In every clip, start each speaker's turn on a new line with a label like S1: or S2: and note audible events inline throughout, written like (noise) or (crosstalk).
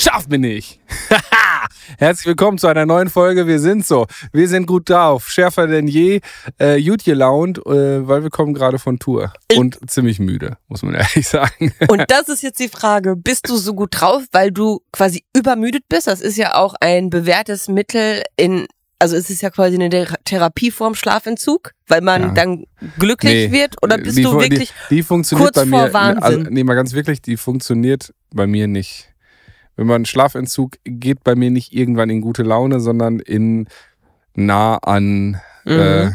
S1: Scharf bin ich. (laughs) Herzlich willkommen zu einer neuen Folge. Wir sind so. Wir sind gut drauf. Schärfer denn je. Äh, gut gelaunt, äh, weil wir kommen gerade von Tour. Und ich ziemlich müde, muss man (laughs) ehrlich sagen. Und das
S2: ist jetzt die Frage. Bist du so gut drauf, weil du quasi übermüdet bist? Das ist ja auch ein bewährtes Mittel in also es ist ja quasi eine Therapieform Schlafentzug, weil man ja. dann glücklich nee, wird oder bist die, du wirklich die, die funktioniert kurz bei mir, vor Wahnsinn? Also,
S1: nee, mal ganz wirklich, die funktioniert bei mir nicht wenn man Schlafentzug geht bei mir nicht irgendwann in gute Laune, sondern in nah an mhm. äh,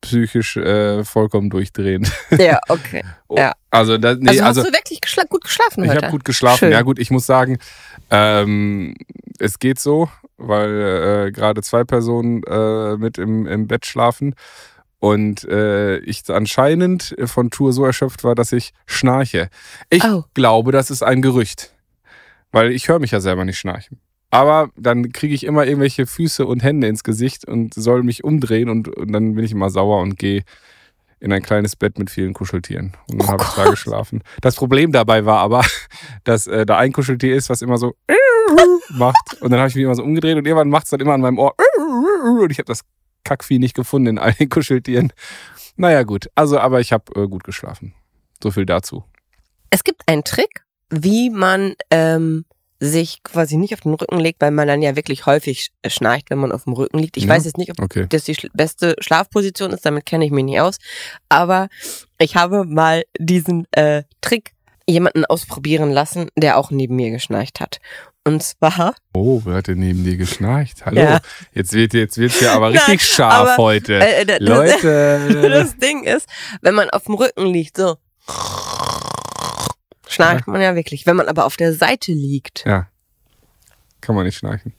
S1: psychisch äh, vollkommen durchdrehen. (laughs) Ja, okay. Oh, ja. Also, da, nee, also hast also, du
S2: wirklich geschla gut geschlafen ich heute? Ich habe gut geschlafen. Schön. Ja gut,
S1: ich muss sagen, ähm, es geht so, weil äh, gerade zwei Personen äh, mit im, im Bett schlafen und äh, ich anscheinend von Tour so erschöpft war, dass ich schnarche. Ich oh. glaube, das ist ein Gerücht. Weil ich höre mich ja selber nicht schnarchen. Aber dann kriege ich immer irgendwelche Füße und Hände ins Gesicht und soll mich umdrehen und, und dann bin ich immer sauer und gehe in ein kleines Bett mit vielen Kuscheltieren. Und dann oh habe ich da geschlafen. Das Problem dabei war aber, (laughs) dass äh, da ein Kuscheltier ist, was immer so (laughs) macht. Und dann habe ich mich immer so umgedreht und irgendwann macht es dann immer an meinem Ohr. (laughs) Und ich habe das Kackvieh nicht gefunden in allen Kuscheltieren. Naja, gut. Also, aber ich habe äh, gut geschlafen. So viel dazu.
S2: Es gibt einen Trick, wie man ähm, sich quasi nicht auf den Rücken legt, weil man dann ja wirklich häufig äh, schnarcht, wenn man auf dem Rücken liegt. Ich ja, weiß jetzt nicht, ob okay. das die beste Schlafposition ist, damit kenne ich mich nicht aus. Aber ich habe mal diesen äh, Trick jemanden ausprobieren lassen, der auch neben mir geschnarcht hat. Und zwar.
S1: Oh, wer hat denn neben dir geschnarcht? Hallo. Ja. Jetzt wird jetzt wird's ja aber (laughs) richtig Nein, scharf aber, äh, heute. Äh, das, Leute. (laughs) Das
S2: Ding ist, wenn man auf dem Rücken liegt, so Schnarcht man ja wirklich. Wenn man aber auf der Seite liegt,
S1: Ja. Kann man nicht schnarchen.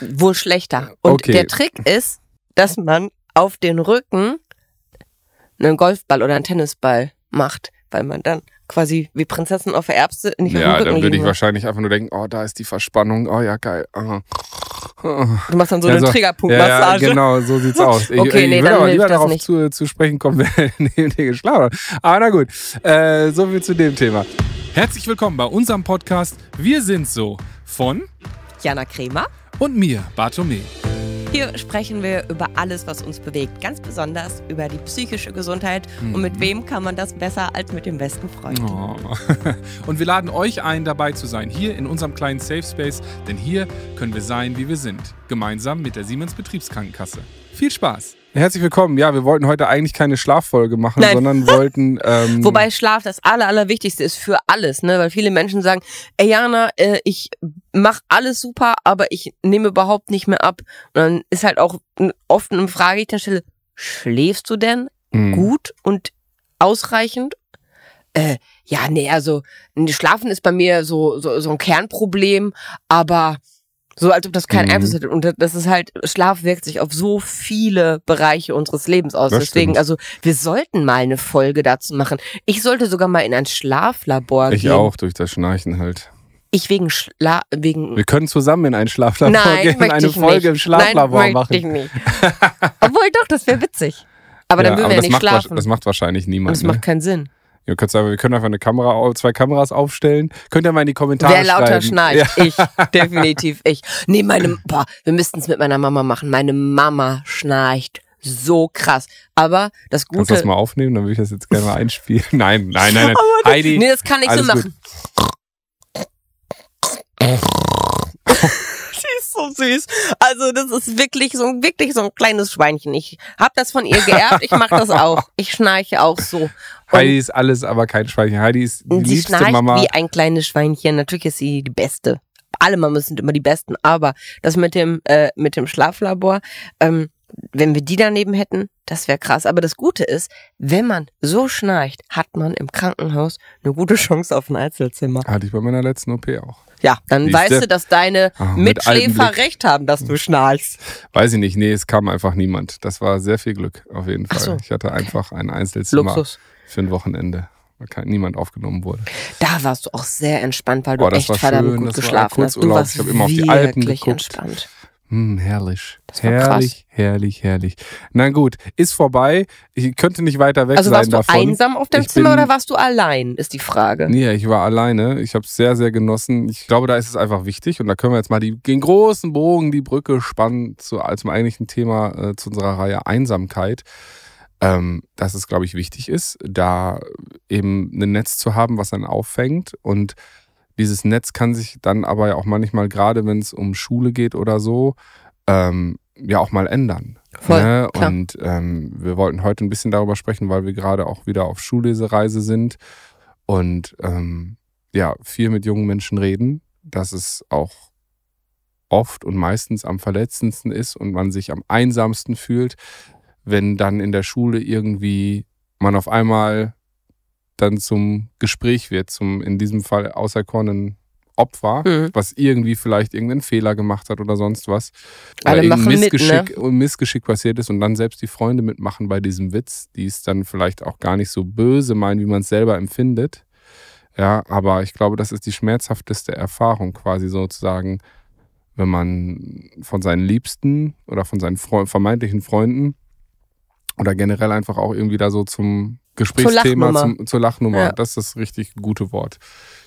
S2: wohl schlechter. Und Okay. der Trick ist, dass man auf den Rücken einen Golfball oder einen Tennisball macht, weil man dann quasi wie Prinzessin auf der Erbse nicht auf Ja, dann würde ich
S1: wahrscheinlich einfach nur denken, oh, da ist die Verspannung, oh ja, geil. ah. Du machst dann so Ja, eine Ja, Triggerpunktmassage. ja, genau, so sieht's (laughs) aus. Ich, Okay, ich würde dann aber hilft lieber darauf zu, zu sprechen kommen, (laughs) wer neben dir geschlafen hat. Aber ah, na gut, äh, so viel zu dem Thema. Herzlich willkommen bei unserem Podcast Wir sind so von Jana Kremer und mir, Bartome.
S2: Hier sprechen wir über alles, was uns bewegt, ganz besonders über die psychische Gesundheit mhm. und mit mhm. wem kann man das besser als mit dem besten Freund. Oh.
S1: (laughs) Und wir laden euch ein, dabei zu sein, hier in unserem kleinen Safe Space, denn hier können wir sein, wie wir sind, gemeinsam mit der Siemens Betriebskrankenkasse. Viel Spaß! Herzlich willkommen. Ja, wir wollten heute eigentlich keine Schlaffolge machen, Nein. sondern (laughs) wollten. Ähm
S2: Wobei Schlaf das Aller, Allerwichtigste ist für alles, ne? Weil viele Menschen sagen, ey Jana, äh, ich mach alles super, aber ich nehme überhaupt nicht mehr ab. Und dann ist halt auch oft eine Frage, die ich dann stelle, schläfst du denn mhm. gut und ausreichend? Äh, ja, nee, also Schlafen ist bei mir so, so, so ein Kernproblem, aber so als ob das keinen mhm. Einfluss hätte. Und das ist halt, Schlaf wirkt sich auf so viele Bereiche unseres Lebens aus. Das Deswegen, stimmt. also wir sollten mal eine Folge dazu machen. Ich sollte sogar mal in ein Schlaflabor ich gehen. Ich auch,
S1: durch das Schnarchen halt.
S2: Ich wegen Schla wegen. Wir
S1: können zusammen in ein Schlaflabor Nein, gehen und eine Folge nicht. im Schlaflabor Nein, machen. Ich
S2: nicht. Obwohl doch, das wäre witzig. Aber ja, dann würden wir ja nicht schlafen. Das
S1: macht wahrscheinlich niemand. Und das ne? macht keinen Sinn. Ihr könnt sagen, wir können einfach eine Kamera, zwei Kameras aufstellen. Könnt ihr mal in die Kommentare schreiben. Wer lauter schreiben. schnarcht? Ja. Ich.
S2: Definitiv ich. Nee, meine, boah, wir müssten es mit meiner Mama machen. Meine Mama schnarcht so krass. Aber das Gute. Kannst du das mal
S1: aufnehmen? Dann würde ich das jetzt gerne mal einspielen. (laughs) Nein, nein, nein, nein. Das, (laughs) oh
S2: Heidi. Nee, das kann ich so machen. (laughs) so süß. Also das ist wirklich so, wirklich so ein kleines Schweinchen. Ich habe das von ihr geerbt, ich mache das auch. (laughs) Ich schnarche auch so. Und Heidi ist
S1: alles, aber kein Schweinchen. Heidi ist die sie liebste Mama. wie
S2: ein kleines Schweinchen. Natürlich ist sie die Beste. Alle Mamas sind immer die Besten, aber das mit dem, äh, mit dem Schlaflabor, ähm, wenn wir die daneben hätten, das wäre krass. Aber das Gute ist, wenn man so schnarcht, hat man im Krankenhaus eine gute Chance auf ein Einzelzimmer. Hatte ich bei
S1: meiner letzten OP auch. Ja, dann Siehste? weißt du,
S2: dass deine Ach, Mitschläfer mit recht haben,
S1: dass du hm. schnarchst. Weiß ich nicht, nee, es kam einfach niemand. Das war sehr viel Glück, auf jeden Fall. So. Ich hatte einfach ein Einzelzimmer Luxus. für ein Wochenende weil niemand aufgenommen wurde.
S2: Da warst du auch sehr entspannt, weil du oh, echt verdammt schön, gut geschlafen hast. Du warst ich habe immer auf die Alpen geguckt. entspannt.
S1: Hm, herrlich. herrlich, krass. herrlich, herrlich. Na gut, ist vorbei. Ich könnte nicht weiter weg also sein davon. Also warst du einsam auf dem ich Zimmer oder
S2: warst du allein, ist die Frage. Nee,
S1: ich war alleine. Ich habe es sehr, sehr genossen. Ich glaube, da ist es einfach wichtig. Und da können wir jetzt mal die, den großen Bogen, die Brücke spannen zu, zum eigentlichen Thema, äh, zu unserer Reihe Einsamkeit. Ähm, dass es, glaube ich, wichtig ist, da eben ein Netz zu haben, was dann auffängt und dieses Netz kann sich dann aber ja auch manchmal, gerade wenn es um Schule geht oder so, ähm, ja auch mal ändern. Voll, ne? Und ähm, wir wollten heute ein bisschen darüber sprechen, weil wir gerade auch wieder auf Schullesereise sind und ähm, ja, viel mit jungen Menschen reden. dass es auch oft und meistens am verletzendsten ist und man sich am einsamsten fühlt, wenn dann in der Schule irgendwie man auf einmal dann zum Gespräch wird, zum in diesem Fall auserkornen Opfer, mhm. was irgendwie vielleicht irgendeinen Fehler gemacht hat oder sonst was. Alle oder machen Missgeschick, mit, ne? Äh, Missgeschick passiert ist und dann selbst die Freunde mitmachen bei diesem Witz, die es dann vielleicht auch gar nicht so böse meinen, wie man es selber empfindet. Ja, aber ich glaube, das ist die schmerzhafteste Erfahrung quasi sozusagen, wenn man von seinen Liebsten oder von seinen Fre vermeintlichen Freunden oder generell einfach auch irgendwie da so zum Gesprächsthema zur Lachnummer. Zum, zur Lachnummer. Ja. Das ist das richtig gute Wort.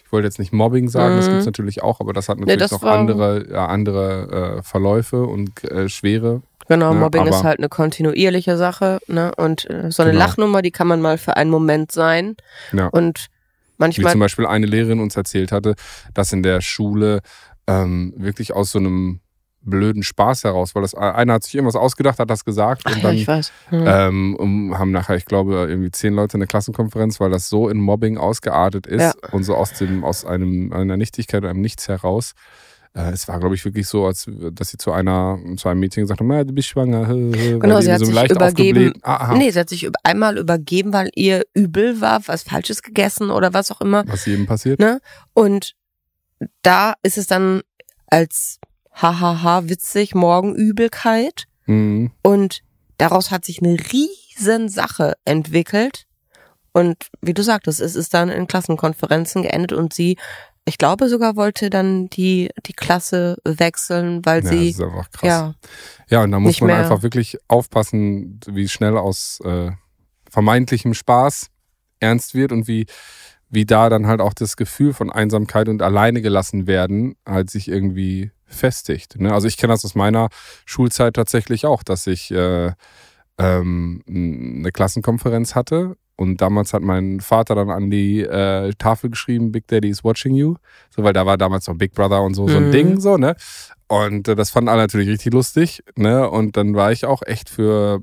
S1: Ich wollte jetzt nicht Mobbing sagen, mhm. das gibt es natürlich auch, aber das hat natürlich nee, das noch andere, ja, andere äh, Verläufe und äh, Schwere. Genau, ne? Mobbing aber ist halt
S2: eine kontinuierliche Sache. Ne? Und äh, so eine genau. Lachnummer, die kann man mal für einen Moment sein. Ja. Und manchmal. Wie zum Beispiel
S1: eine Lehrerin uns erzählt hatte, dass in der Schule ähm, wirklich aus so einem blöden Spaß heraus, weil das äh, einer hat sich irgendwas ausgedacht, hat das gesagt Ach und dann ja, mhm. ähm, haben nachher, ich glaube, irgendwie zehn Leute in der Klassenkonferenz, weil das so in Mobbing ausgeartet ist ja. und so aus dem aus einem einer Nichtigkeit, einem Nichts heraus. Äh, es war, glaube ich, wirklich so, als dass sie zu einer zu einem Mädchen gesagt hat, ah, du bist schwanger. (laughs) Genau, sie hat so sich übergeben. Ah, ah, nee, sie
S2: hat sich einmal übergeben, weil ihr übel war, was Falsches gegessen oder was auch immer. Was jedem passiert. Ne? Und da ist es dann als hahaha, witzig, morgen Übelkeit. Mhm. Und daraus hat sich eine riesen Sache entwickelt. Und wie du sagtest, es ist dann in Klassenkonferenzen geendet und sie, ich glaube sogar, wollte dann die, die Klasse wechseln, weil ja, sie. Das ist einfach krass. Ja,
S1: ja und da muss man einfach wirklich aufpassen, wie schnell aus äh, vermeintlichem Spaß ernst wird und wie, wie da dann halt auch das Gefühl von Einsamkeit und alleine gelassen werden halt sich irgendwie festigt. Ne? Also ich kenne das aus meiner Schulzeit tatsächlich auch, dass ich äh, ähm, eine Klassenkonferenz hatte und damals hat mein Vater dann an die äh, Tafel geschrieben, Big Daddy is watching you. So, weil da war damals noch Big Brother und so, so ein mhm. Ding, so, ne? Und äh, das fanden alle natürlich richtig lustig, ne? Und dann war ich auch echt für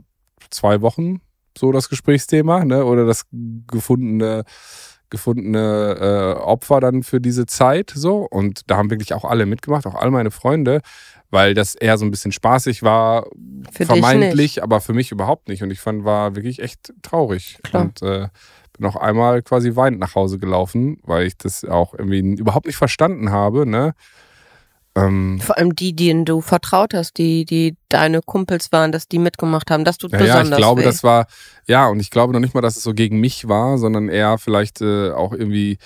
S1: zwei Wochen so das Gesprächsthema, ne? Oder das gefundene gefundene äh, Opfer dann für diese Zeit so. Und da haben wirklich auch alle mitgemacht, auch all meine Freunde, weil das eher so ein bisschen spaßig war, für vermeintlich, aber für mich überhaupt nicht. Und ich fand, war wirklich echt traurig. Klar. Und äh, bin auch einmal quasi weinend nach Hause gelaufen, weil ich das auch irgendwie überhaupt nicht verstanden habe, ne? Ähm, Vor allem die, denen du vertraut hast, die, die
S2: deine Kumpels waren, dass die mitgemacht haben, dass du ja, besonders. Ja, ich glaube, weh. das
S1: war, ja, und ich glaube noch nicht mal, dass es so gegen mich war, sondern eher vielleicht äh, auch irgendwie,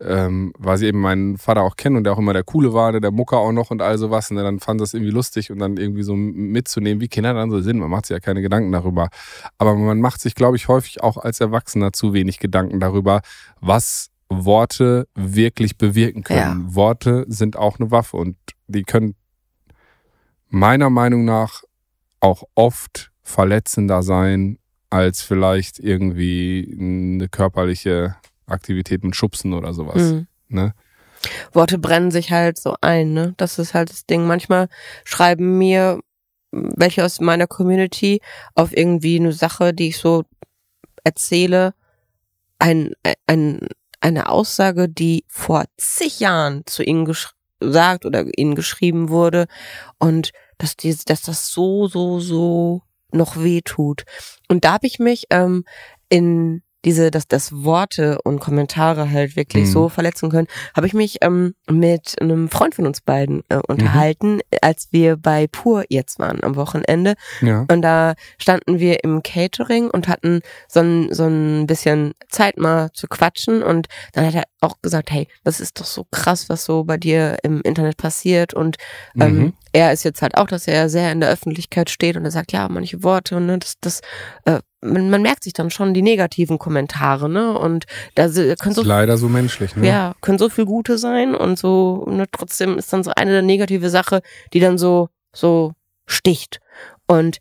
S1: ähm, weil sie eben meinen Vater auch kennen und der auch immer der Coole war, der, der Mucker auch noch und all sowas. Und ne, dann fand das irgendwie lustig und dann irgendwie so mitzunehmen, wie Kinder dann so sind. Man macht sich ja keine Gedanken darüber. Aber man macht sich, glaube ich, häufig auch als Erwachsener zu wenig Gedanken darüber, was Worte wirklich bewirken können. Ja. Worte sind auch eine Waffe und die können meiner Meinung nach auch oft verletzender sein als vielleicht irgendwie eine körperliche Aktivität mit Schubsen oder sowas. Mhm. Ne?
S2: Worte brennen sich halt so ein, ne? Das ist halt das Ding. Manchmal schreiben mir welche aus meiner Community auf irgendwie eine Sache, die ich so erzähle, ein, ein eine Aussage, die vor zig Jahren zu ihnen gesagt oder ihnen geschrieben wurde und dass, die, dass das so, so, so noch weh tut. Und da habe ich mich ähm, in diese, dass das Worte und Kommentare halt wirklich mhm. so verletzen können, habe ich mich ähm, mit einem Freund von uns beiden äh, mhm. unterhalten, mhm. als wir bei Pur jetzt waren am Wochenende. Ja. Und da standen wir im Catering und hatten so ein, so ein bisschen Zeit mal zu quatschen. Und dann hat er auch gesagt, hey, das ist doch so krass, was so bei dir im Internet passiert. Und ähm, mhm. er ist jetzt halt auch, dass er sehr in der Öffentlichkeit steht und er sagt, ja, manche Worte, ne, das, das äh, man, man merkt sich dann schon die negativen Kommentare, ne? Und da können so leider so menschlich, ne? Ja, können so viel Gute sein und so ne, trotzdem ist dann so eine negative Sache, die dann so so sticht. Und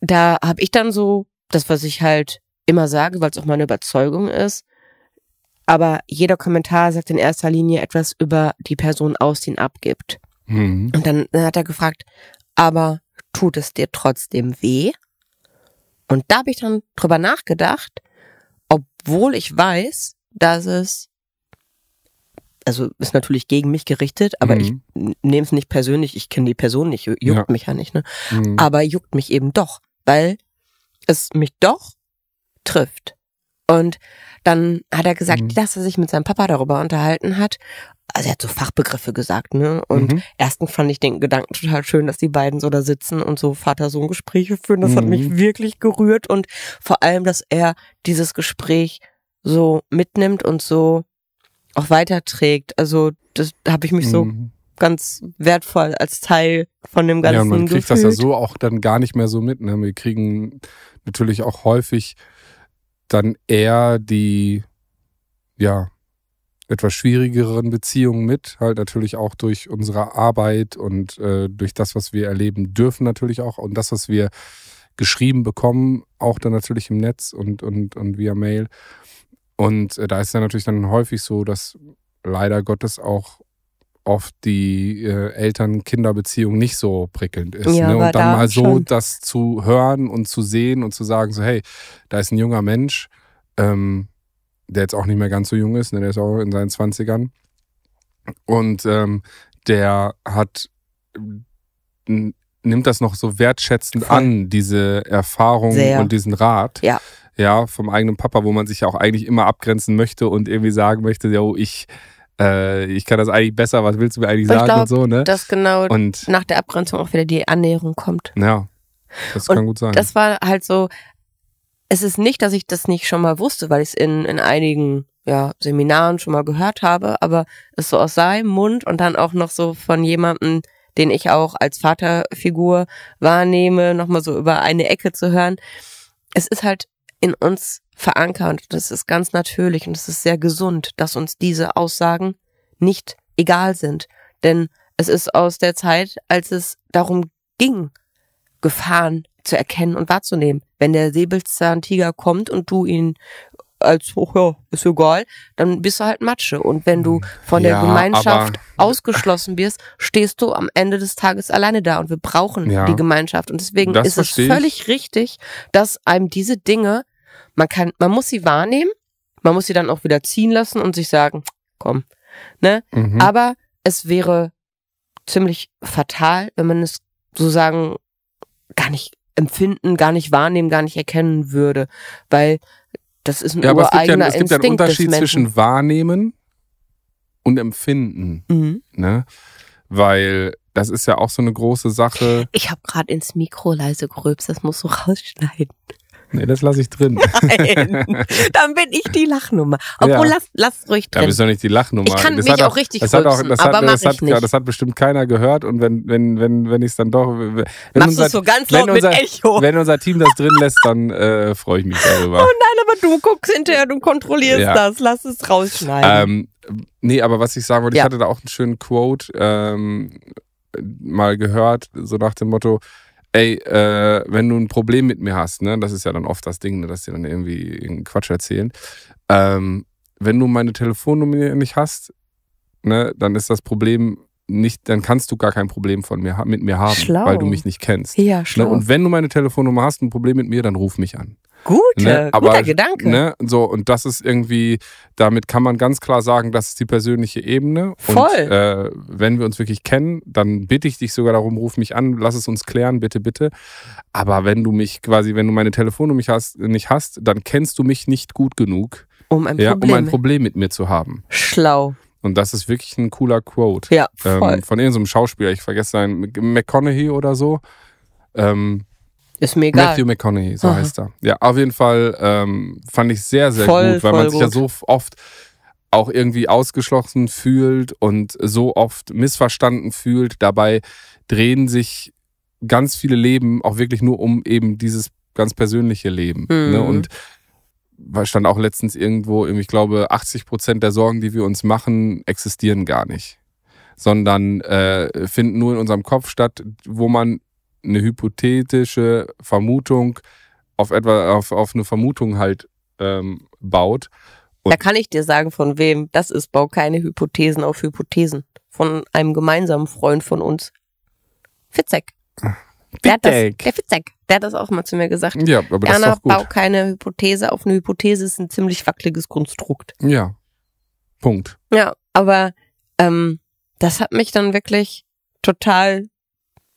S2: da habe ich dann so das, was ich halt immer sage, weil es auch meine Überzeugung ist. Aber jeder Kommentar sagt in erster Linie etwas über die Person aus, die ihn abgibt. Mhm. Und dann, dann hat er gefragt, aber tut es dir trotzdem weh? Und da habe ich dann drüber nachgedacht, obwohl ich weiß, dass es, also ist natürlich gegen mich gerichtet, aber mhm. ich nehme es nicht persönlich, ich kenne die Person nicht, juckt ja. mich ja nicht, ne? Mhm. Aber juckt mich eben doch, weil es mich doch trifft. Und dann hat er gesagt, mhm. dass er sich mit seinem Papa darüber unterhalten hat also er hat so Fachbegriffe gesagt, ne? Und mhm. erstens fand ich den Gedanken total schön, dass die beiden so da sitzen und so Vater-Sohn-Gespräche führen. Das mhm. hat mich mhm. wirklich gerührt und vor allem, dass er dieses Gespräch so mitnimmt und so auch weiterträgt. Also das habe ich mich mhm. so ganz wertvoll als Teil von dem Ganzen. Ja, man kriegt gefühlt. das ja so
S1: auch dann gar nicht mehr so mit. Ne? Wir kriegen natürlich auch häufig dann eher die, ja, etwas schwierigeren Beziehungen mit, halt natürlich auch durch unsere Arbeit und äh, durch das, was wir erleben dürfen natürlich auch und das, was wir geschrieben bekommen, auch dann natürlich im Netz und, und, und via Mail. Und äh, da ist dann natürlich dann häufig so, dass leider Gottes auch oft die äh, Eltern-Kinder-Beziehung nicht so prickelnd ist. Ja, ne? Und dann da mal so schon. das zu hören und zu sehen und zu sagen, so hey, da ist ein junger Mensch, ähm, der jetzt auch nicht mehr ganz so jung ist, ne? der ist auch in seinen 20ern. Und ähm, der hat nimmt das noch so wertschätzend Voll. an, diese Erfahrung Sehr. und diesen Rat. Ja. Ja, vom eigenen Papa, wo man sich ja auch eigentlich immer abgrenzen möchte und irgendwie sagen möchte, ja, oh, ich, äh, ich kann das eigentlich besser, was willst du mir eigentlich ich sagen glaub, und so, ne? Dass
S2: genau und nach der Abgrenzung auch wieder die Annäherung
S1: kommt. Ja. Das und kann gut sein. Das
S2: war halt so, es ist nicht, dass ich das nicht schon mal wusste, weil ich es in, in einigen ja, Seminaren schon mal gehört habe, aber es so aus seinem Mund und dann auch noch so von jemandem, den ich auch als Vaterfigur wahrnehme, nochmal so über eine Ecke zu hören. Es ist halt in uns verankert und es ist ganz natürlich und es ist sehr gesund, dass uns diese Aussagen nicht egal sind. Denn es ist aus der Zeit, als es darum ging, Gefahren zu erkennen und wahrzunehmen. Wenn der Säbelzahntiger kommt und du ihn als, oh ja, ist egal, dann bist du halt Matsche. Und wenn du von der ja, Gemeinschaft ausgeschlossen wirst, stehst du am Ende des Tages alleine da. Und wir brauchen ja, die Gemeinschaft. Und deswegen ist es völlig ich. richtig, dass einem diese Dinge, man kann, man muss sie wahrnehmen, man muss sie dann auch wieder ziehen lassen und sich sagen, komm, ne? Mhm. Aber es wäre ziemlich fatal, wenn man es sozusagen gar nicht empfinden, gar nicht wahrnehmen, gar nicht erkennen würde, weil das ist ein ja, aber es gibt ja, es gibt ja einen Unterschied zwischen
S1: wahrnehmen und empfinden, mhm. ne? Weil das ist ja auch so eine große Sache.
S2: Ich habe gerade ins Mikro leise gerülpst, das muss so (laughs) rausschneiden.
S1: Nee, das lasse ich drin.
S2: Nein, (laughs) dann bin ich die Lachnummer. Obwohl, ja. lass, lass ruhig drin. Da bist du nicht
S1: die Lachnummer. Ich kann das mich auch, auch richtig das rülpsen, hat auch, das aber hat, das, hat, ja, das hat bestimmt keiner gehört und wenn wenn wenn wenn ich es dann doch wenn Machst es so ganz laut unser, mit Echo. Wenn unser Team das drin lässt, dann äh, freue ich mich darüber. Oh nein, aber
S2: du guckst hinterher, du kontrollierst ja. das, lass es rausschneiden.
S1: Ähm, nee, aber was ich sagen wollte, ja. ich hatte da auch einen schönen Quote ähm, mal gehört, so nach dem Motto, ey, äh, wenn du ein Problem mit mir hast, ne, das ist ja dann oft das Ding, ne, dass die dann irgendwie irgendeinen Quatsch erzählen. Ähm, wenn du meine Telefonnummer nicht hast, ne, dann ist das Problem nicht, dann kannst du gar kein Problem von mir, mit mir haben, schlau. weil du mich nicht kennst. Ja, ne, schlau. Ne, und wenn du meine Telefonnummer hast, ein Problem mit mir, dann ruf mich an. Gute, ne? Aber, guter Gedanke. Ne? So, und das ist irgendwie, damit kann man ganz klar sagen, das ist die persönliche Ebene. Voll. Und äh, wenn wir uns wirklich kennen, dann bitte ich dich sogar darum, ruf mich an, lass es uns klären, bitte, bitte. Aber wenn du mich quasi, wenn du meine Telefonnummer nicht hast, nicht hast dann kennst du mich nicht gut genug, um ein, ja, Problem. Um ein Problem mit mir zu haben. Schlau. Und das ist wirklich ein cooler Quote. Ja, ähm, voll. Ähm, von irgendeinem Schauspieler, ich vergesse seinen, McConaughey oder so. Ähm, ist mir egal. Matthew McConaughey, so Aha. heißt er. Ja, auf jeden Fall ähm, fand ich sehr, sehr voll, gut, weil man sich gut. ja so oft auch irgendwie ausgeschlossen fühlt und so oft missverstanden fühlt. Dabei drehen sich ganz viele Leben auch wirklich nur um eben dieses ganz persönliche Leben. Ne? Mhm. Ne? Und stand auch letztens irgendwo, ich glaube, 80 Prozent der Sorgen, die wir uns machen, existieren gar nicht sondern äh, finden nur in unserem Kopf statt, wo man eine hypothetische Vermutung auf etwa auf, auf eine Vermutung halt ähm, baut.
S2: Und da kann ich dir sagen, von wem. Das ist Bau keine Hypothesen auf Hypothesen. Von einem gemeinsamen Freund von uns. Fitzek. Der, hat das, der Fitzek, der hat das auch mal zu mir gesagt. Ja, aber Erna, das ist doch gut. bau keine Hypothese auf eine Hypothese ist ein ziemlich wackeliges Konstrukt.
S1: Ja. Punkt.
S2: Ja, aber ähm, das hat mich dann wirklich total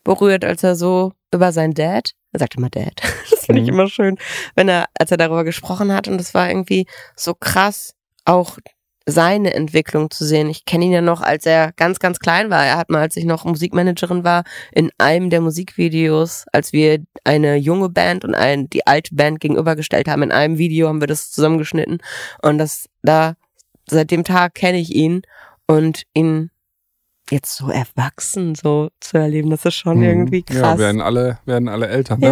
S2: berührt, als er so über seinen Dad, er sagt immer Dad, (laughs) das finde ich mhm. immer schön, wenn er, als er darüber gesprochen hat und es war irgendwie so krass, auch seine Entwicklung zu sehen. Ich kenne ihn ja noch, als er ganz, ganz klein war. Er hat mal, als ich noch Musikmanagerin war, in einem der Musikvideos, als wir eine junge Band und ein, die alte Band gegenübergestellt haben, in einem Video haben wir das zusammengeschnitten. Und das da, seit dem Tag kenne ich ihn und ihn jetzt so erwachsen so zu erleben, das ist schon mhm. irgendwie krass. Ja, werden alle,
S1: werden alle Eltern, ne?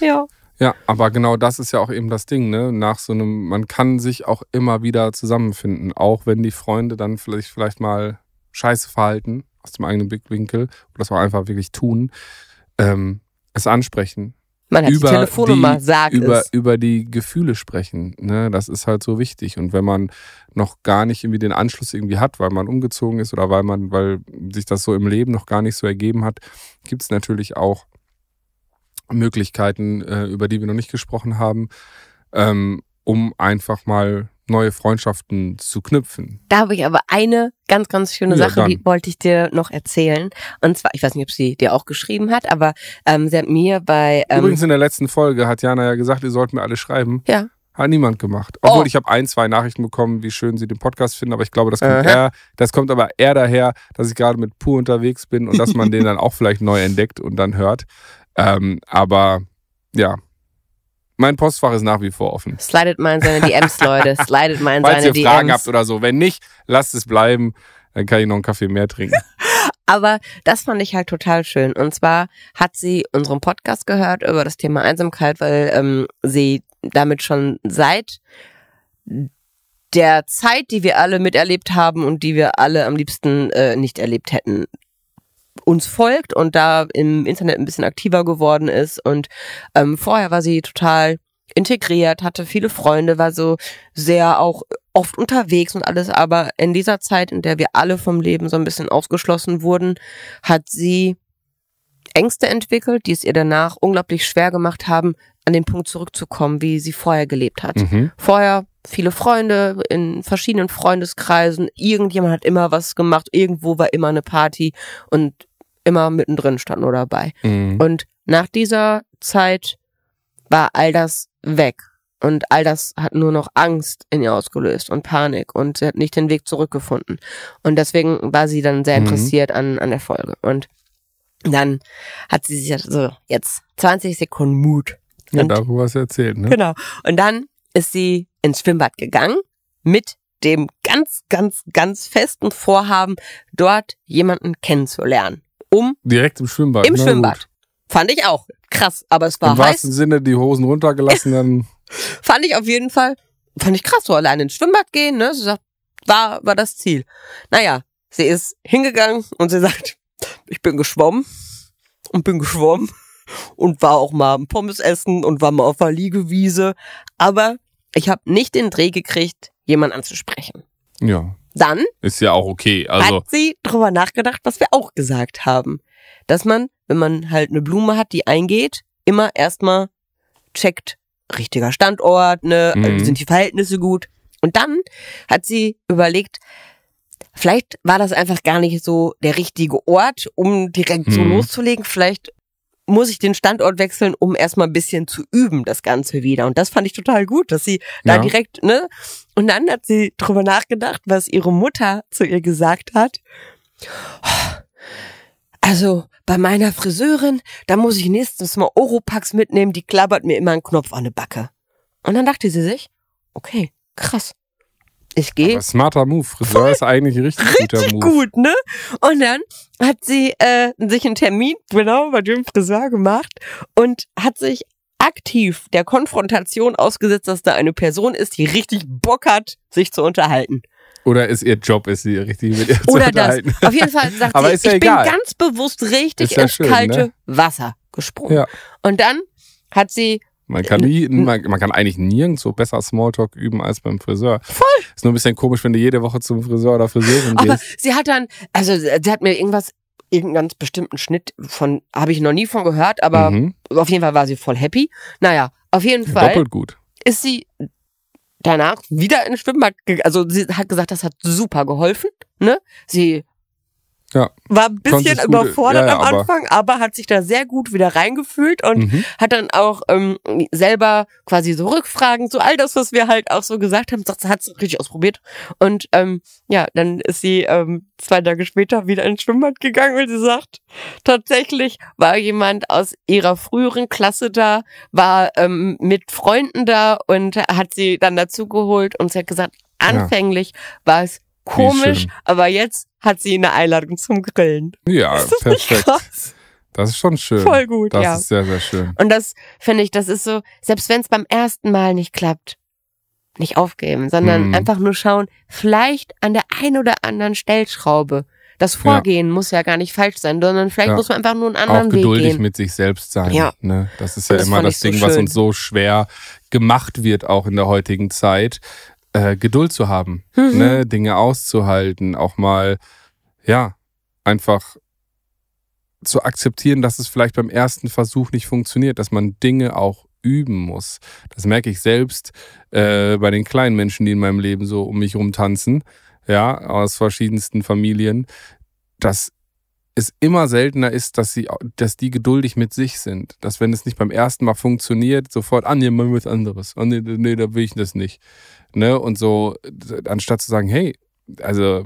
S1: Ja, ja. Ja, aber genau das ist ja auch eben das Ding, ne? Nach so einem, man kann sich auch immer wieder zusammenfinden, auch wenn die Freunde dann vielleicht, vielleicht mal scheiße verhalten, aus dem eigenen Blickwinkel, oder das auch einfach wirklich tun, ähm, es ansprechen, man hat über die Telefonnummer, die, sag über, es. Über die Gefühle sprechen. Ne? Das ist halt so wichtig. Und wenn man noch gar nicht irgendwie den Anschluss irgendwie hat, weil man umgezogen ist oder weil man, weil sich das so im Leben noch gar nicht so ergeben hat, gibt es natürlich auch Möglichkeiten, äh, über die wir noch nicht gesprochen haben, ähm, um einfach mal neue Freundschaften zu knüpfen.
S2: Da habe ich aber eine ganz, ganz schöne ja, Sache, dann. die wollte ich dir noch erzählen. Und zwar, ich weiß nicht, ob sie dir auch geschrieben hat, aber ähm, sie hat mir bei... Ähm, Übrigens in
S1: der letzten Folge hat Jana ja gesagt, ihr sollt mir alle schreiben. Ja. Hat niemand gemacht. Obwohl oh. ich habe ein, zwei Nachrichten bekommen, wie schön sie den Podcast finden, aber ich glaube, das kommt, eher, das kommt aber eher daher, dass ich gerade mit Pur unterwegs bin und dass man den (laughs) dann auch vielleicht neu entdeckt und dann hört. Ähm, aber ja, mein Postfach ist nach wie vor offen. Slidet mal in seine
S2: DMs, (laughs) Leute. Slidet mal in Falls seine DMs. Falls ihr Fragen habt
S1: oder so. Wenn nicht, lasst es bleiben. Dann kann ich noch einen Kaffee mehr trinken. (laughs)
S2: Aber das fand ich halt total schön. Und zwar hat sie unseren Podcast gehört über das Thema Einsamkeit, weil ähm, sie damit schon seit der Zeit, die wir alle miterlebt haben und die wir alle am liebsten äh, nicht erlebt hätten, uns folgt und da im Internet ein bisschen aktiver geworden ist. Und ähm, vorher war sie total integriert, hatte viele Freunde, war so sehr auch oft unterwegs und alles. Aber in dieser Zeit, in der wir alle vom Leben so ein bisschen ausgeschlossen wurden, hat sie Ängste entwickelt, die es ihr danach unglaublich schwer gemacht haben, an den Punkt zurückzukommen, wie sie vorher gelebt hat. Mhm. Vorher viele Freunde in verschiedenen Freundeskreisen. Irgendjemand hat immer was gemacht. Irgendwo war immer eine Party. Und immer mittendrin stand nur dabei. Mhm. Und nach dieser Zeit war all das weg. Und all das hat nur noch Angst in ihr ausgelöst und Panik und sie hat nicht den Weg zurückgefunden. Und deswegen war sie dann sehr mhm. interessiert an, an der Folge. Und dann hat sie sich also jetzt 20 Sekunden Mut. Ja, und, darüber hast du erzählt, ne? Genau. Und dann ist sie ins Schwimmbad gegangen mit dem ganz, ganz, ganz festen Vorhaben, dort jemanden kennenzulernen
S1: um. Direkt im Schwimmbad. Im Na, Schwimmbad. Gut.
S2: Fand ich auch. Krass, aber es war Im heiß. Im wahrsten
S1: Sinne die Hosen runtergelassen, dann.
S2: (laughs) fand ich auf jeden Fall, fand ich krass, so alleine ins Schwimmbad gehen, ne? Sie sagt, war, war das Ziel. Naja, sie ist hingegangen und sie sagt, ich bin geschwommen und bin geschwommen und war auch mal ein Pommes essen und war mal auf der Liegewiese. Aber ich habe nicht den Dreh gekriegt, jemanden anzusprechen. Ja dann
S1: ist ja auch okay. Also hat
S2: sie drüber nachgedacht, was wir auch gesagt haben, dass man, wenn man halt eine Blume hat, die eingeht, immer erstmal checkt richtiger Standort, ne, mhm. Also sind die Verhältnisse gut. Und dann hat sie überlegt, vielleicht war das einfach gar nicht so der richtige Ort, um direkt so mhm. loszulegen. Vielleicht muss ich den Standort wechseln, um erstmal ein bisschen zu üben, das Ganze wieder. Und das fand ich total gut, dass sie ja. da direkt, ne? Und dann hat sie drüber nachgedacht, was ihre Mutter zu ihr gesagt hat. Also, bei meiner Friseurin, da muss ich nächstes Mal Oropax mitnehmen, die klappert mir immer einen Knopf an die Backe. Und dann dachte sie sich, okay, krass,
S1: ich gehe. Smarter Move. Friseur Voll. ist eigentlich ein richtig, richtig guter Move. Richtig
S2: gut, ne? Und dann hat sie äh, sich einen Termin genau bei dem Friseur gemacht und hat sich aktiv der Konfrontation ausgesetzt, dass da eine Person ist, die richtig Bock hat, sich zu unterhalten.
S1: Oder ist ihr Job, ist sie richtig mit ihr zu unterhalten. Oder das. Auf jeden Fall sagt (laughs) sie, ja ich egal. bin ganz
S2: bewusst richtig ins schön, kalte ne? Wasser gesprungen. Ja. Und dann hat sie
S1: man kann, nie, man, man kann eigentlich nirgendwo besser Smalltalk üben als beim Friseur. Voll. Ist nur ein bisschen komisch, wenn du jede Woche zum Friseur oder Friseurin gehst. Aber
S2: sie hat dann, also sie hat mir irgendwas, irgendeinen ganz bestimmten Schnitt von, habe ich noch nie von gehört, aber mhm. auf jeden Fall war sie voll happy. Naja, auf jeden Fall. Doppelt gut. Ist sie danach wieder ins Schwimmbad gegangen. Also sie hat gesagt, das hat super geholfen. Ne? Sie ja. War ein bisschen überfordert ja, ja, am Anfang, aber, aber, hat sich da sehr gut wieder reingefühlt und mhm. hat dann auch ähm, selber quasi so Rückfragen, zu all das, was wir halt auch so gesagt haben, hat es richtig ausprobiert. Und ähm, ja, dann ist sie ähm, zwei Tage später wieder ins Schwimmbad gegangen und sie sagt, tatsächlich war jemand aus ihrer früheren Klasse da, war ähm, mit Freunden da und hat sie dann dazu geholt und sie hat gesagt, anfänglich ja. war es komisch, aber jetzt hat sie eine Einladung zum Grillen.
S1: Ja, ist das perfekt. Das ist schon schön. Voll gut, das ja. Das ist sehr, sehr schön.
S2: Und das finde ich, das ist so, selbst wenn es beim ersten Mal nicht klappt, nicht aufgeben, sondern mhm. einfach nur schauen, vielleicht an der ein oder anderen Stellschraube. Das Vorgehen ja. muss ja gar nicht falsch sein, sondern vielleicht ja. muss man einfach nur einen anderen Weg gehen. Auch geduldig
S1: mit sich selbst sein. Ja. Ne? Das ist ja das immer das Ding, so was uns so schwer gemacht wird, auch in der heutigen Zeit, äh, Geduld zu haben, mhm. ne? Dinge auszuhalten, auch mal, ja, einfach zu akzeptieren, dass es vielleicht beim ersten Versuch nicht funktioniert, dass man Dinge auch üben muss. Das merke ich selbst äh, bei den kleinen Menschen, die in meinem Leben so um mich rumtanzen, ja, aus verschiedensten Familien, dass es immer seltener ist, dass sie, dass die geduldig mit sich sind. Dass wenn es nicht beim ersten Mal funktioniert, sofort, ah nee, machen wir was anderes. Ah nee, nee, da will ich das nicht. Ne? Und so, anstatt zu sagen, hey, also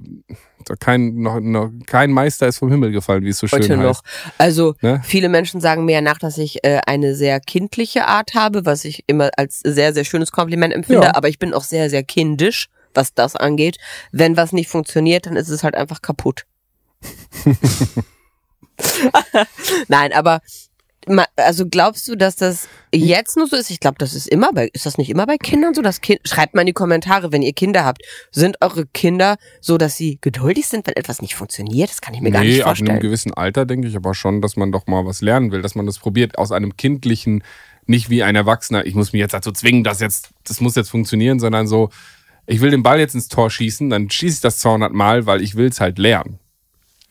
S1: kein, noch, noch, kein Meister ist vom Himmel gefallen, wie es so schön Heute heißt. noch. Also ne?
S2: viele Menschen sagen mir ja nach, dass ich äh, eine sehr kindliche Art habe, was ich immer als sehr, sehr schönes Kompliment empfinde, ja. aber ich bin auch sehr, sehr kindisch, was das angeht. Wenn was nicht funktioniert, dann ist es halt einfach kaputt. (laughs) Nein, aber also glaubst du, dass das hm. jetzt nur so ist? Ich glaube, das ist immer bei, ist das nicht immer bei Kindern so? Das kind, schreibt mal in die Kommentare, wenn ihr Kinder habt, sind eure Kinder so, dass sie geduldig sind, wenn etwas nicht funktioniert? Das kann ich mir nee, gar nicht vorstellen. Nee, Ab einem
S1: gewissen Alter denke ich aber schon, dass man doch mal was lernen will, dass man das probiert aus einem kindlichen, nicht wie ein Erwachsener, ich muss mich jetzt dazu zwingen, dass jetzt, das muss jetzt funktionieren, sondern so, ich will den Ball jetzt ins Tor schießen, dann schieße ich das 200 Mal, weil ich will es halt lernen.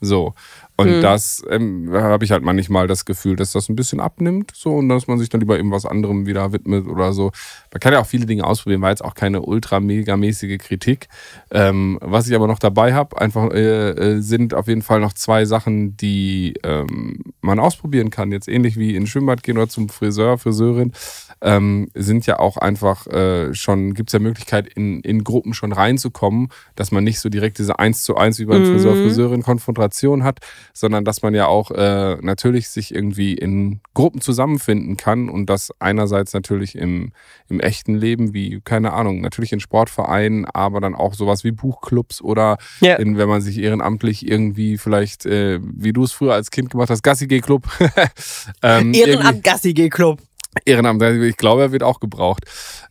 S1: So. Und mhm. das ähm, habe ich halt manchmal das Gefühl, dass das ein bisschen abnimmt, so und dass man sich dann lieber eben was anderem wieder widmet oder so. Man kann ja auch viele Dinge ausprobieren, war jetzt auch keine ultra mega mäßige Kritik. Ähm, was ich aber noch dabei habe, einfach äh, äh, sind auf jeden Fall noch zwei Sachen, die ähm, man ausprobieren kann. Jetzt ähnlich wie ins Schwimmbad gehen oder zum Friseur, Friseurin ähm, sind ja auch einfach äh, schon, gibt es ja Möglichkeit, in, in Gruppen schon reinzukommen, dass man nicht so direkt diese eins zu eins wie beim mhm. Friseur, Friseurin Konfrontation hat, sondern dass man ja auch äh, natürlich sich irgendwie in Gruppen zusammenfinden kann und das einerseits natürlich im, im echten Leben, wie, keine Ahnung, natürlich in Sportvereinen, aber dann auch sowas wie Buchclubs oder yeah. in, wenn man sich ehrenamtlich irgendwie vielleicht, äh, wie du es früher als Kind gemacht hast, Gassi-G-Club. (laughs) ähm, Ehrenamt Gassi-G-Club. Ehrenamt, ich glaube, er wird auch gebraucht.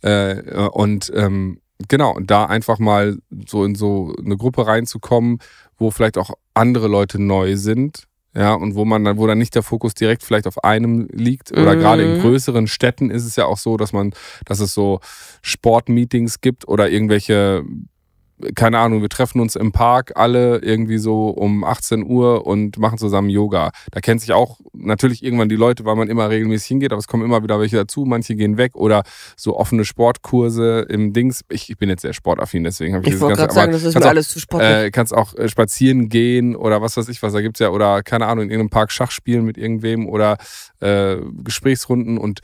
S1: Äh, äh und ähm, genau, da einfach mal so in so eine Gruppe reinzukommen, wo vielleicht auch andere Leute neu sind. Ja, und wo man dann, wo dann nicht der Fokus direkt vielleicht auf einem liegt. Oder mhm. gerade in größeren Städten ist es ja auch so, dass man, dass es so Sportmeetings gibt oder irgendwelche keine Ahnung, wir treffen uns im Park alle irgendwie so um 18 Uhr und machen zusammen Yoga. Da kennt sich auch natürlich irgendwann die Leute, weil man immer regelmäßig hingeht, aber es kommen immer wieder welche dazu, manche gehen weg oder so offene Sportkurse im Dings. Ich, ich bin jetzt sehr sportaffin, deswegen habe ich, ich das gerade Sagen, das ist mir auch, alles zu sportlich. Äh, kannst auch äh, spazieren gehen oder was weiß ich was, da gibt's ja, oder keine Ahnung, in irgendeinem Park Schach spielen mit irgendwem oder äh, Gesprächsrunden und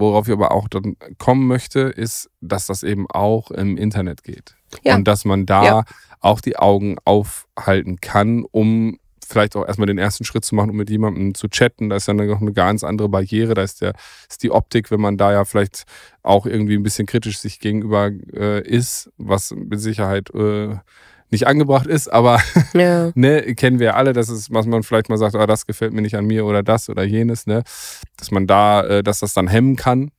S1: Worauf ich aber auch dann kommen möchte, ist, dass das eben auch im Internet geht. Ja. Und dass man da ja. auch die Augen aufhalten kann, um vielleicht auch erstmal den ersten Schritt zu machen, um mit jemandem zu chatten. Da ist ja noch eine ganz andere Barriere. Da ist, der, ist die Optik, wenn man da ja vielleicht auch irgendwie ein bisschen kritisch sich gegenüber äh, ist, was mit Sicherheit äh, nicht angebracht ist, aber (laughs) ja. ne, kennen wir alle, dass es, was man vielleicht mal sagt, oh, das gefällt mir nicht an mir oder das oder jenes, ne? Dass man da, äh, dass das dann hemmen kann.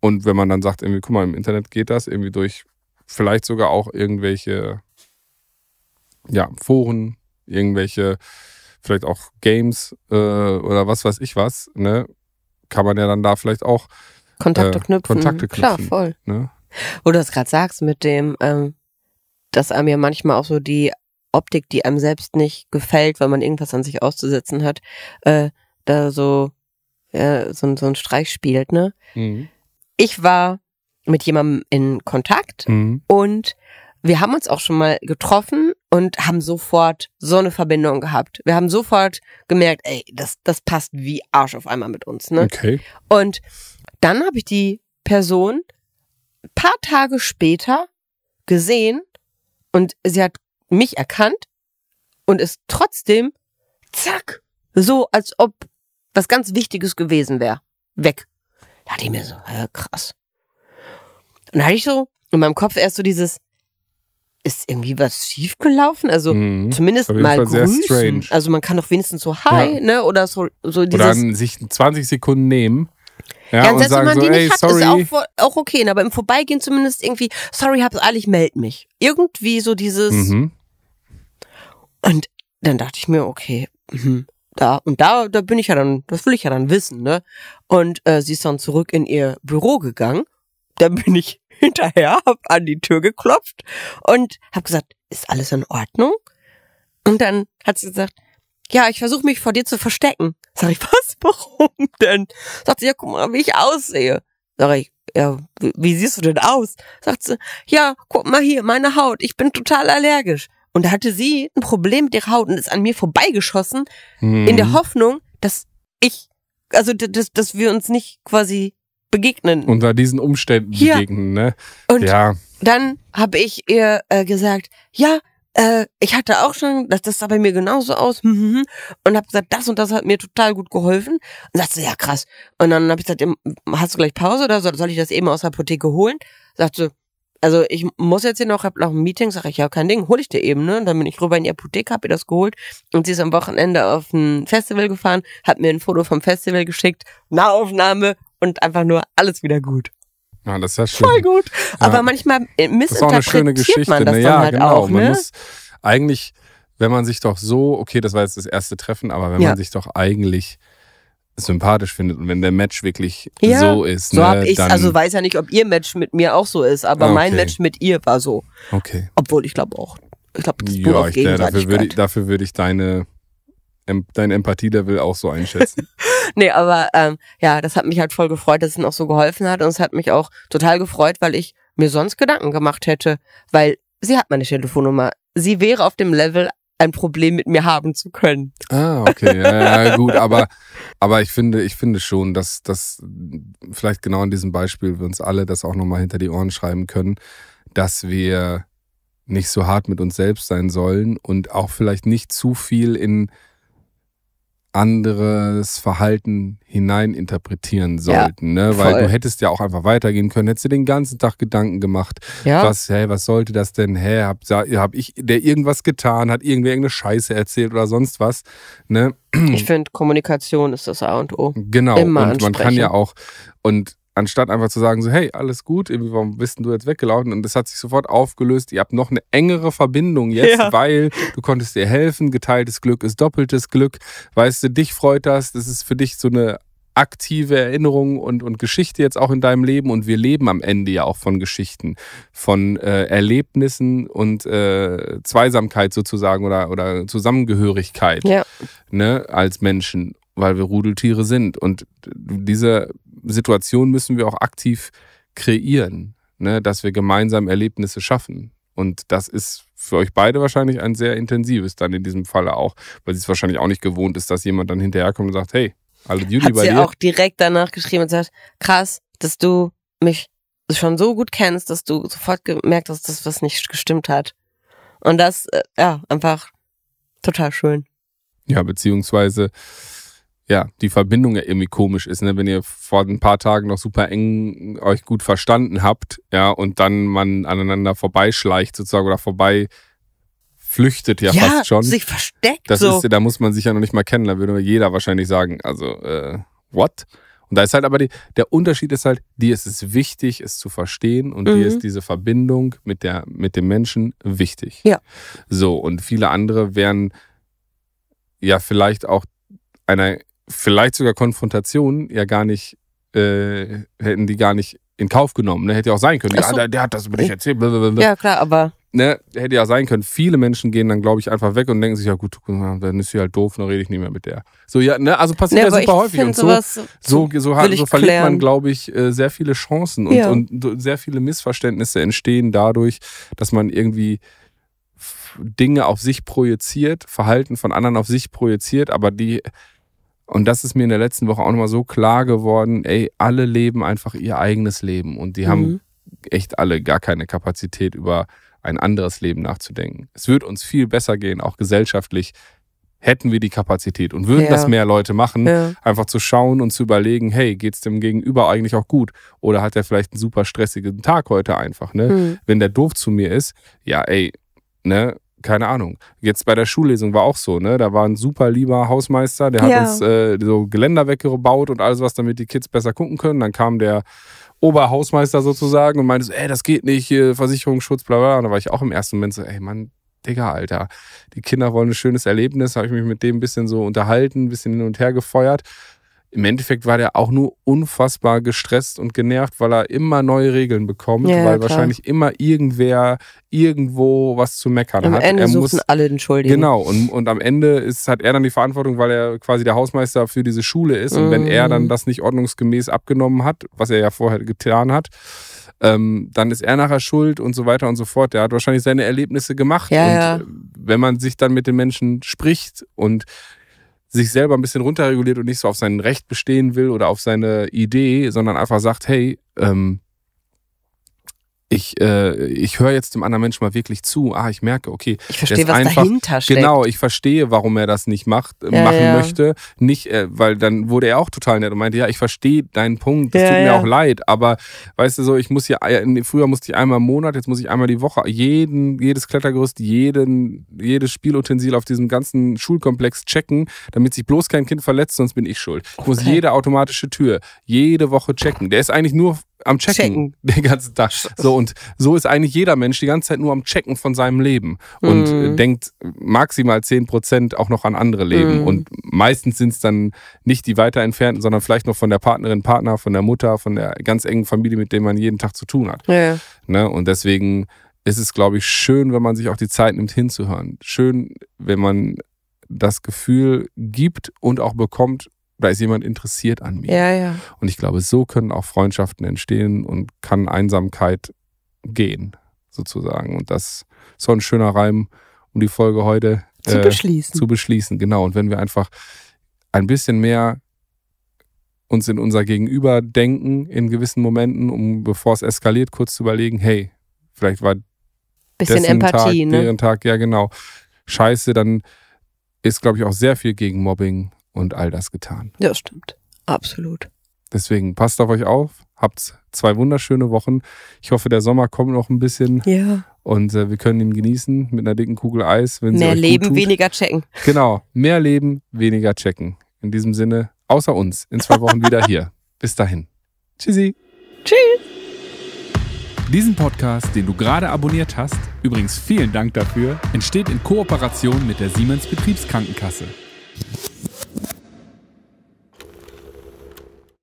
S1: Und wenn man dann sagt, irgendwie, guck mal, im Internet geht das, irgendwie durch vielleicht sogar auch irgendwelche ja, Foren, irgendwelche, vielleicht auch Games äh, oder was weiß ich was, ne? Kann man ja dann da vielleicht auch Kontakte äh, knüpfen. Kontakte knüpfen. Klar, voll. Ne?
S2: Wo du das gerade sagst mit dem, ähm, dass einem ja manchmal auch so die Optik, die einem selbst nicht gefällt, weil man irgendwas an sich auszusetzen hat, äh, da so, ja, so, so ein Streich spielt, ne? Mhm. Ich war mit jemandem in Kontakt mhm. und wir haben uns auch schon mal getroffen und haben sofort so eine Verbindung gehabt. Wir haben sofort gemerkt, ey, das, das passt wie Arsch auf einmal mit uns. Ne? Okay. Und dann habe ich die Person paar Tage später gesehen und sie hat mich erkannt und ist trotzdem, zack, so als ob was ganz Wichtiges gewesen wäre, weg. Da hatte ich mir so, äh, krass. Und da hatte ich so in meinem Kopf erst so dieses, ist irgendwie was schiefgelaufen? Also mhm. zumindest mal grüßen. Also man kann doch wenigstens so Hi, ja. ne? Oder so, so dieses. Oder
S1: sich 20 Sekunden nehmen ja, ja und, und sagen so, die nicht sorry. hat, ist auch,
S2: auch okay. Ne, aber im Vorbeigehen zumindest irgendwie, sorry, hab's eilig, meld mich. Irgendwie so dieses. Mhm. Und dann dachte ich mir, okay, mhm, da und da, da bin ich ja dann, das will ich ja dann wissen, ne? Und äh, sie ist dann zurück in ihr Büro gegangen. Da bin ich (laughs) hinterher, hab an die Tür geklopft und hab gesagt, ist alles in Ordnung? Und dann hat sie gesagt, ja, ich versuche mich vor dir zu verstecken. Sag ich, (laughs) was? Warum denn? Sagt sie, ja, guck mal, wie ich aussehe. Sag ich, ja, wie, wie siehst du denn aus? Sagt sie, ja, guck mal hier, meine Haut, ich bin total allergisch. Und da hatte sie ein Problem mit ihrer Haut und ist an mir vorbeigeschossen, mhm. in der mhm. Hoffnung, dass ich, also dass, dass wir uns nicht quasi
S1: begegnen. Unter diesen Umständen ja. begegnen, ne? Und ja.
S2: dann habe ich ihr äh, gesagt, ja, äh, ich hatte auch schon, das, das sah bei mir genauso aus, hm, hm, hm, und habe gesagt, das und das hat mir total gut geholfen. Und sagte, ja krass. Und dann habe ich gesagt, hast du gleich Pause oder soll, ich das eben aus der Apotheke holen? Sagte, also ich muss jetzt hier noch, hab noch ein Meeting, sag ich, ja, kein Ding, hol ich dir eben, ne? Und dann bin ich rüber in die Apotheke, hab ihr das geholt und sie ist am Wochenende auf ein Festival gefahren, hat mir ein Foto vom Festival geschickt, Nahaufnahme und einfach nur alles
S1: wieder gut. Ja, ah, das ist ja schön. Voll gut. Aber
S2: manchmal äh, missinterpretiert man das ne? dann ja, halt genau. auch. Ne? Man muss
S1: eigentlich, wenn man sich doch so, okay, das war jetzt das erste Treffen, aber wenn ja. man sich doch eigentlich sympathisch findet und wenn der Match wirklich ja, so ist. So ne, hab ich, also weiß
S2: ja nicht, ob ihr Match mit mir auch so ist, aber okay. mein Match mit ihr war so. Okay. Obwohl ich glaube auch, ich glaube, das ist ja, ich, Gegenseitigkeit. Dafür würde ich,
S1: dafür würde ich deine dein Empathielevel auch so einschätzen.
S2: (laughs) nee, aber ähm, ja, das hat mich halt voll gefreut, dass es ihnen auch so geholfen hat. Und es hat mich auch total gefreut, weil ich mir sonst Gedanken gemacht hätte, weil sie hat meine Telefonnummer. Sie wäre auf dem Level, ein Problem mit mir haben zu können.
S1: Ah, okay, ja, ja gut, aber, aber ich finde, ich finde schon, dass, dass vielleicht genau in diesem Beispiel wir uns alle das auch nochmal hinter die Ohren schreiben können, dass wir nicht so hart mit uns selbst sein sollen und auch vielleicht nicht zu viel in anderes Verhalten hineininterpretieren sollten. Ja, ne? Weil voll. du hättest ja auch einfach weitergehen können, hättest du den ganzen Tag Gedanken gemacht, ja. was, hey, was sollte das denn? Hä, hey, hab, hab ich der irgendwas getan, hat irgendwie irgendeine Scheiße erzählt oder sonst was. Ne? Ich finde, Kommunikation ist das A und O. Genau, Immer und man kann ja auch, und anstatt einfach zu sagen, so, hey, alles gut, irgendwie, warum bist du jetzt weggelaufen? Und das hat sich sofort aufgelöst. Ihr habt noch eine engere Verbindung jetzt, ja. weil du konntest dir helfen. Geteiltes Glück ist doppeltes Glück. Weißt du, dich freut das. Das ist für dich so eine aktive Erinnerung und, und Geschichte jetzt auch in deinem Leben. Und wir leben am Ende ja auch von Geschichten, von äh, Erlebnissen und äh, Zweisamkeit sozusagen oder, oder Zusammengehörigkeit ja. ne, als Menschen weil wir Rudeltiere sind. Und diese Situation müssen wir auch aktiv kreieren, ne? dass wir gemeinsam Erlebnisse schaffen. Und das ist für euch beide wahrscheinlich ein sehr intensives dann in diesem Falle auch, weil sie es wahrscheinlich auch nicht gewohnt ist, dass jemand dann hinterherkommt und sagt, hey, alle Beauty Hat sie auch
S2: direkt danach geschrieben und sagt, krass, dass du mich schon so gut kennst, dass du sofort gemerkt hast, dass was nicht gestimmt hat. Und das, äh, ja, einfach total schön.
S1: Ja, beziehungsweise ja, die Verbindung ja irgendwie komisch ist, ne? Wenn ihr vor ein paar Tagen noch super eng euch gut verstanden habt, ja, und dann man aneinander vorbeischleicht sozusagen oder vorbei flüchtet ja, ja fast schon. sich
S2: versteckt. Das so. ist ja, da
S1: muss man sich ja noch nicht mal kennen, da würde jeder wahrscheinlich sagen, also, äh, what? Und da ist halt aber die, der Unterschied ist halt, dir ist es wichtig, es zu verstehen und mhm. dir ist diese Verbindung mit, der, mit dem Menschen wichtig. Ja. So, und viele andere wären ja vielleicht auch einer vielleicht sogar Konfrontationen ja gar nicht, äh, hätten die gar nicht in Kauf genommen. Ne? Hätte ja auch sein können. So. der, der, hat das über dich oh. erzählt. Blablabla. Ja, klar, aber. Ne? Hätte ja sein können. Viele Menschen gehen dann, glaube ich, einfach weg und denken sich, ja gut, dann ist sie halt doof, dann rede ich nicht mehr mit der. So, ja, ne? Also passiert ne, ja, ja super häufig. Und so, so, so, hat, so verliert man, glaube ich, äh, sehr viele Chancen und, ja. und sehr viele Missverständnisse entstehen dadurch, dass man irgendwie Dinge auf sich projiziert, Verhalten von anderen auf sich projiziert, aber die und das ist mir in der letzten Woche auch nochmal so klar geworden, ey, alle leben einfach ihr eigenes Leben und die mhm. haben echt alle gar keine Kapazität über ein anderes Leben nachzudenken. Es wird uns viel besser gehen, auch gesellschaftlich, hätten wir die Kapazität und würden ja. das mehr Leute machen, ja. einfach zu schauen und zu überlegen, hey, geht's dem Gegenüber eigentlich auch gut? Oder hat er vielleicht einen super stressigen Tag heute einfach, ne? Mhm. Wenn der doof zu mir ist, ja, ey, ne? keine Ahnung. Jetzt bei der Schullesung war auch so, ne? Da war ein super lieber Hausmeister, der hat ja. uns äh, so Geländer weggebaut und alles was, damit die Kids besser gucken können. Dann kam der Oberhausmeister sozusagen und meinte so, ey, das geht nicht, Versicherungsschutz, bla bla. Und da war ich auch im ersten Moment so, ey Mann, Digga, Alter, die Kinder wollen ein schönes Erlebnis, habe ich mich mit dem ein bisschen so unterhalten, ein bisschen hin und her gefeuert im Endeffekt war der auch nur unfassbar gestresst und genervt, weil er immer neue Regeln bekommt, ja, weil klar. wahrscheinlich immer irgendwer irgendwo was zu meckern am hat. Am Ende er suchen muss, alle den Schuldigen. Genau, und, und am Ende ist, hat er dann die Verantwortung, weil er quasi der Hausmeister für diese Schule ist. Und wenn er dann mhm. das nicht ordnungsgemäß abgenommen hat, was er ja vorher getan hat, ähm, dann ist er nachher schuld und so weiter und so fort. Der hat wahrscheinlich seine Erlebnisse gemacht. Ja, und ja. wenn man sich dann mit den Menschen spricht und sich selber ein bisschen runterreguliert und nicht so auf sein Recht bestehen will oder auf seine Idee, sondern einfach sagt, hey, ähm, ich, äh, ich höre jetzt dem anderen Menschen mal wirklich zu. Ah, ich merke, okay. Ich verstehe, was einfach, dahinter steckt. Genau, ich verstehe, warum er das nicht macht, ja, machen ja. möchte. Nicht, äh, weil dann wurde er auch total nett und meinte, ja, ich verstehe deinen Punkt, das ja, tut mir auch leid. Aber weißt du so, ich muss hier, äh, früher musste ich einmal im Monat, jetzt muss ich einmal die Woche jeden, jedes Klettergerüst, jeden, jedes Spielutensil auf diesem ganzen Schulkomplex checken, damit sich bloß kein Kind verletzt, sonst bin ich schuld. Ich okay. muss jede automatische Tür jede Woche checken. Der ist eigentlich nur am Checken, Checken, (laughs) den ganzen Tag. So und so ist eigentlich jeder Mensch die ganze Zeit nur am Checken von seinem Leben und äh, mhm. denkt maximal zehn Prozent auch noch an andere Leben. Mhm. Und meistens sind es dann nicht die weiter entfernten, sondern vielleicht noch von der Partnerin, Partner, von der Mutter, von der ganz engen Familie, mit dem man jeden Tag zu tun hat. Ja. Ne? Und deswegen ist es, glaube ich, schön, wenn man sich auch die Zeit nimmt, hinzuhören. Schön, wenn man das Gefühl gibt und auch bekommt, da ist jemand interessiert an mir. Ja, ja. Und ich glaube, so können auch Freundschaften entstehen und kann Einsamkeit gehen, sozusagen. Und das ist so ein schöner Reim, um die Folge heute zu, äh, beschließen. zu beschließen. Genau. Und wenn wir einfach ein bisschen mehr uns in unser Gegenüber denken in gewissen Momenten, um bevor es eskaliert, kurz zu überlegen, hey, vielleicht war bisschen Empathie, Tag, ne? deren Tag, ja genau, scheiße, dann ist, glaube ich, auch sehr viel gegen Mobbing und all das getan.
S2: Ja, stimmt. Absolut.
S1: Deswegen passt auf euch auf, habt zwei wunderschöne Wochen. Ich hoffe, der Sommer kommt noch ein bisschen. Ja. Und äh, wir können ihn genießen mit einer dicken Kugel Eis. Wenn mehr Leben, weniger checken. Genau, mehr Leben, weniger checken. In diesem Sinne, außer uns, in zwei Wochen wieder hier. (laughs) Bis dahin. Tschüssi. Tschüss. Diesen Podcast, den du gerade abonniert hast, übrigens vielen Dank dafür, entsteht in Kooperation mit der Siemens Betriebskrankenkasse.